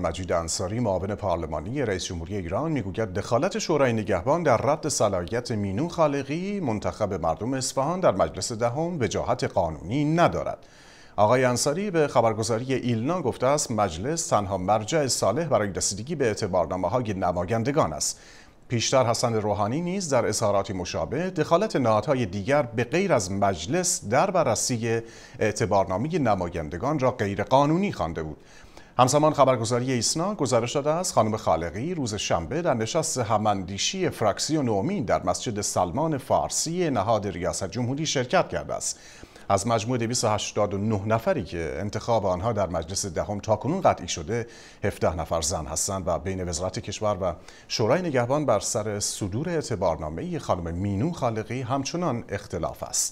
مجید انصاری معاون پارلمانی رئیس جمهوری ایران میگوید دخالت شورای نگهبان در رد صلاحیت مینو خالقی منتخب مردم اصفهان در مجلس دهم وجاهت قانونی ندارد آقای انصاری به خبرگزاری ایلنا گفته است مجلس تنها مرجع صالح برای رسیدگی به اعتبارنامه های نمایندگان است پیشتر حسن روحانی نیز در اظهاراتی مشابه دخالت نهادهای دیگر به غیر از مجلس در بررسی اعتبارنامه نمایندگان را غیرقانونی خوانده بود همزمان خبرگزاری ایسنا گزارش داده است خانم خالقی روز شنبه در نشست هماندیشی فراکسیون امین در مسجد سلمان فارسی نهاد ریاست جمهوری شرکت کرده است از مجموع 289 نفری که انتخاب آنها در مجلس دهم تاکنون قطعی شده 17 نفر زن هستند و بین وزارت کشور و شورای نگهبان بر سر صدور اعتبارنامه خانم مینو خالقی همچنان اختلاف است